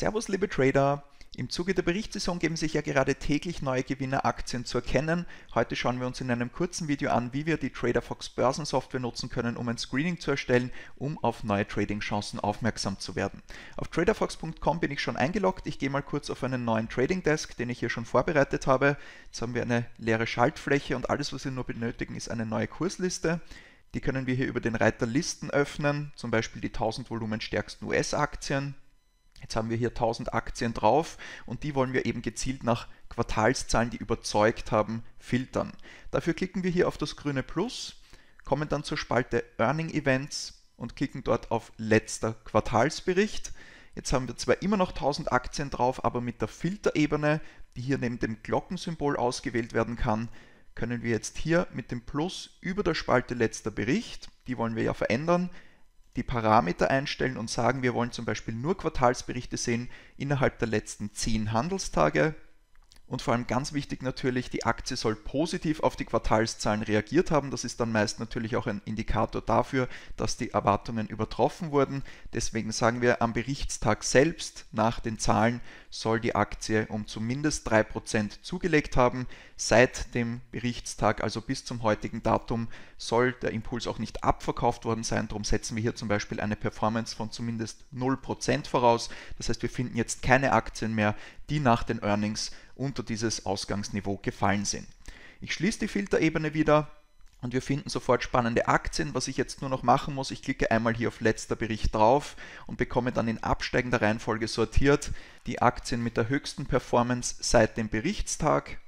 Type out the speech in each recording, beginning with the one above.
Servus, liebe Trader. Im Zuge der Berichtssaison geben sich ja gerade täglich neue Gewinneraktien zu erkennen. Heute schauen wir uns in einem kurzen Video an, wie wir die TraderFox Börsensoftware nutzen können, um ein Screening zu erstellen, um auf neue Tradingchancen aufmerksam zu werden. Auf traderfox.com bin ich schon eingeloggt. Ich gehe mal kurz auf einen neuen Trading Desk, den ich hier schon vorbereitet habe. Jetzt haben wir eine leere Schaltfläche und alles, was wir nur benötigen, ist eine neue Kursliste. Die können wir hier über den Reiter Listen öffnen, zum Beispiel die 1000 volumenstärksten US-Aktien. Jetzt haben wir hier 1000 Aktien drauf und die wollen wir eben gezielt nach Quartalszahlen, die überzeugt haben, filtern. Dafür klicken wir hier auf das grüne Plus, kommen dann zur Spalte Earning Events und klicken dort auf letzter Quartalsbericht. Jetzt haben wir zwar immer noch 1000 Aktien drauf, aber mit der Filterebene, die hier neben dem Glockensymbol ausgewählt werden kann, können wir jetzt hier mit dem Plus über der Spalte letzter Bericht, die wollen wir ja verändern, die Parameter einstellen und sagen, wir wollen zum Beispiel nur Quartalsberichte sehen innerhalb der letzten 10 Handelstage. Und vor allem ganz wichtig natürlich, die Aktie soll positiv auf die Quartalszahlen reagiert haben. Das ist dann meist natürlich auch ein Indikator dafür, dass die Erwartungen übertroffen wurden. Deswegen sagen wir, am Berichtstag selbst nach den Zahlen soll die Aktie um zumindest 3% zugelegt haben. Seit dem Berichtstag, also bis zum heutigen Datum, soll der Impuls auch nicht abverkauft worden sein. Darum setzen wir hier zum Beispiel eine Performance von zumindest 0% voraus. Das heißt, wir finden jetzt keine Aktien mehr, die nach den Earnings unter dieses Ausgangsniveau gefallen sind. Ich schließe die Filterebene wieder, und wir finden sofort spannende Aktien. Was ich jetzt nur noch machen muss, ich klicke einmal hier auf letzter Bericht drauf und bekomme dann in absteigender Reihenfolge sortiert die Aktien mit der höchsten Performance seit dem Berichtstag.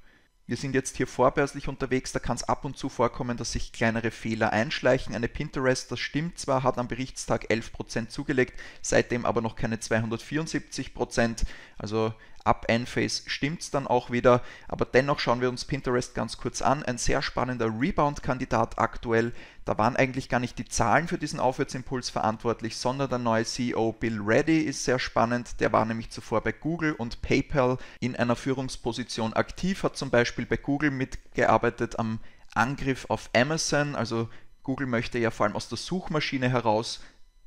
Wir sind jetzt hier vorbörslich unterwegs, da kann es ab und zu vorkommen, dass sich kleinere Fehler einschleichen. Eine Pinterest, das stimmt zwar, hat am Berichtstag 11% zugelegt, seitdem aber noch keine 274%. Also Ab Enphase es dann auch wieder, aber dennoch schauen wir uns Pinterest ganz kurz an. Ein sehr spannender Rebound-Kandidat aktuell. Da waren eigentlich gar nicht die Zahlen für diesen Aufwärtsimpuls verantwortlich, sondern der neue CEO Bill Reddy ist sehr spannend. Der war nämlich zuvor bei Google und PayPal in einer Führungsposition aktiv, hat zum Beispiel bei Google mitgearbeitet am Angriff auf Amazon. Also Google möchte ja vor allem aus der Suchmaschine heraus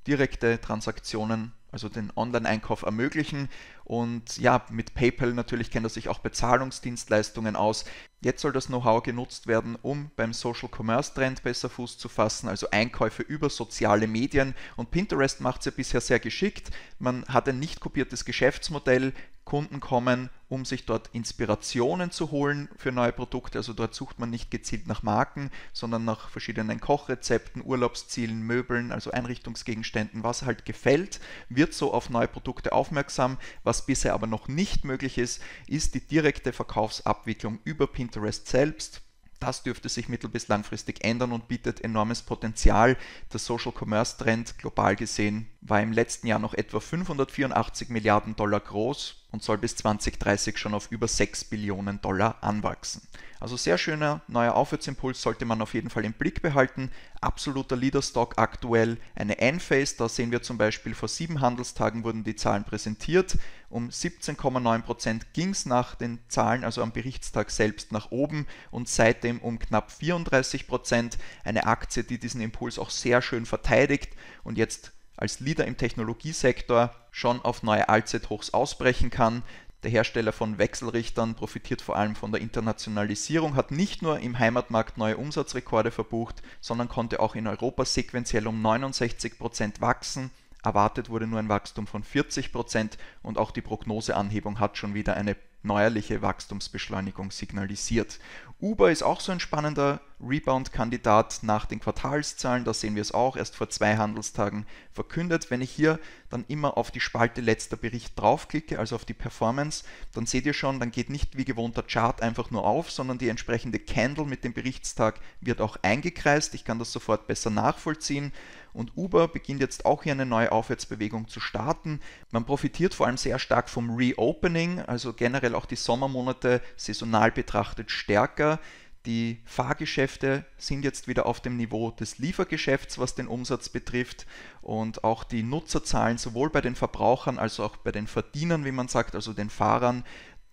direkte Transaktionen also den Online-Einkauf ermöglichen. Und ja, mit PayPal natürlich kennt er sich auch Bezahlungsdienstleistungen aus. Jetzt soll das Know-how genutzt werden, um beim Social Commerce Trend besser Fuß zu fassen, also Einkäufe über soziale Medien. Und Pinterest macht es ja bisher sehr geschickt. Man hat ein nicht kopiertes Geschäftsmodell. Kunden kommen, um sich dort Inspirationen zu holen für neue Produkte. Also dort sucht man nicht gezielt nach Marken, sondern nach verschiedenen Kochrezepten, Urlaubszielen, Möbeln, also Einrichtungsgegenständen, was halt gefällt, wird so auf neue Produkte aufmerksam. Was bisher aber noch nicht möglich ist, ist die direkte Verkaufsabwicklung über Pinterest und selbst. Das dürfte sich mittel- bis langfristig ändern und bietet enormes Potenzial. Der Social Commerce Trend global gesehen war im letzten Jahr noch etwa 584 Milliarden Dollar groß und soll bis 2030 schon auf über 6 Billionen Dollar anwachsen. Also sehr schöner neuer Aufwärtsimpuls sollte man auf jeden Fall im Blick behalten. Absoluter Leaderstock aktuell eine Enphase, da sehen wir zum Beispiel vor sieben Handelstagen wurden die Zahlen präsentiert. Um 17,9% Prozent ging es nach den Zahlen, also am Berichtstag selbst nach oben und seitdem um knapp 34%. Prozent. Eine Aktie, die diesen Impuls auch sehr schön verteidigt und jetzt als Leader im Technologiesektor schon auf neue Allzeithochs ausbrechen kann. Der Hersteller von Wechselrichtern profitiert vor allem von der Internationalisierung, hat nicht nur im Heimatmarkt neue Umsatzrekorde verbucht, sondern konnte auch in Europa sequenziell um 69% Prozent wachsen. Erwartet wurde nur ein Wachstum von 40% Prozent und auch die Prognoseanhebung hat schon wieder eine neuerliche Wachstumsbeschleunigung signalisiert. Uber ist auch so ein spannender Rebound-Kandidat nach den Quartalszahlen. Da sehen wir es auch, erst vor zwei Handelstagen verkündet. Wenn ich hier dann immer auf die Spalte letzter Bericht draufklicke, also auf die Performance, dann seht ihr schon, dann geht nicht wie gewohnt der Chart einfach nur auf, sondern die entsprechende Candle mit dem Berichtstag wird auch eingekreist. Ich kann das sofort besser nachvollziehen. Und Uber beginnt jetzt auch hier eine neue Aufwärtsbewegung zu starten. Man profitiert vor allem sehr stark vom Reopening, also generell auch die Sommermonate saisonal betrachtet stärker. Die Fahrgeschäfte sind jetzt wieder auf dem Niveau des Liefergeschäfts, was den Umsatz betrifft. Und auch die Nutzerzahlen sowohl bei den Verbrauchern als auch bei den Verdienern, wie man sagt, also den Fahrern,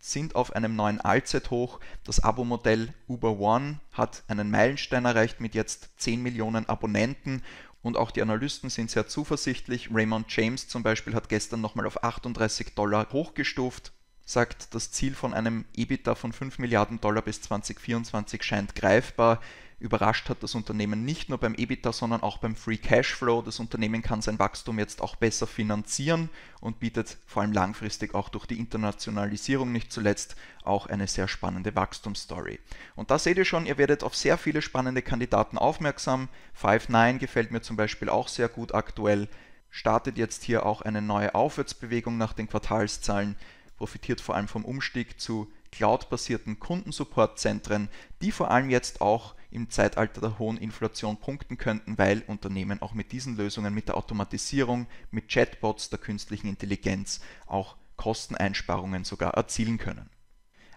sind auf einem neuen Allzeithoch. Das Abo-Modell Uber One hat einen Meilenstein erreicht mit jetzt 10 Millionen Abonnenten und auch die Analysten sind sehr zuversichtlich. Raymond James zum Beispiel hat gestern nochmal auf 38 Dollar hochgestuft sagt, das Ziel von einem EBITDA von 5 Milliarden Dollar bis 2024 scheint greifbar. Überrascht hat das Unternehmen nicht nur beim EBITDA, sondern auch beim Free Cash Flow. Das Unternehmen kann sein Wachstum jetzt auch besser finanzieren und bietet vor allem langfristig auch durch die Internationalisierung nicht zuletzt auch eine sehr spannende Wachstumsstory. Und da seht ihr schon, ihr werdet auf sehr viele spannende Kandidaten aufmerksam. Five9 gefällt mir zum Beispiel auch sehr gut aktuell. Startet jetzt hier auch eine neue Aufwärtsbewegung nach den Quartalszahlen profitiert vor allem vom Umstieg zu cloud-basierten Kundensupportzentren, die vor allem jetzt auch im Zeitalter der hohen Inflation punkten könnten, weil Unternehmen auch mit diesen Lösungen, mit der Automatisierung, mit Chatbots, der künstlichen Intelligenz auch Kosteneinsparungen sogar erzielen können.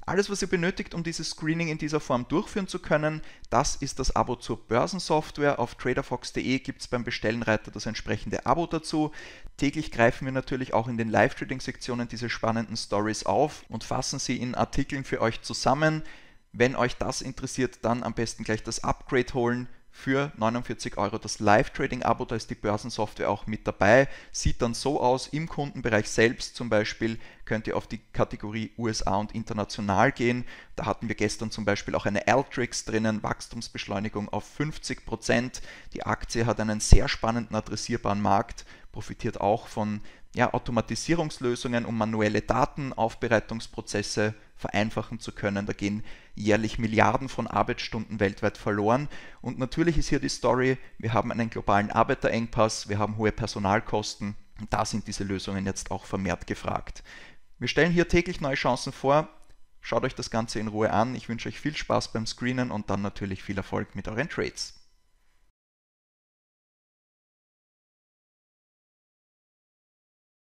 Alles, was ihr benötigt, um dieses Screening in dieser Form durchführen zu können, das ist das Abo zur Börsensoftware. Auf traderfox.de gibt es beim Bestellenreiter das entsprechende Abo dazu. Täglich greifen wir natürlich auch in den Live-Trading-Sektionen diese spannenden Stories auf und fassen sie in Artikeln für euch zusammen. Wenn euch das interessiert, dann am besten gleich das Upgrade holen für 49 Euro das Live-Trading-Abo, da ist die Börsensoftware auch mit dabei. Sieht dann so aus, im Kundenbereich selbst zum Beispiel könnt ihr auf die Kategorie USA und international gehen. Da hatten wir gestern zum Beispiel auch eine Altrix drinnen, Wachstumsbeschleunigung auf 50%. Prozent. Die Aktie hat einen sehr spannenden adressierbaren Markt profitiert auch von ja, Automatisierungslösungen, um manuelle Datenaufbereitungsprozesse vereinfachen zu können. Da gehen jährlich Milliarden von Arbeitsstunden weltweit verloren. Und natürlich ist hier die Story, wir haben einen globalen Arbeiterengpass, wir haben hohe Personalkosten. Und da sind diese Lösungen jetzt auch vermehrt gefragt. Wir stellen hier täglich neue Chancen vor. Schaut euch das Ganze in Ruhe an. Ich wünsche euch viel Spaß beim Screenen und dann natürlich viel Erfolg mit euren Trades.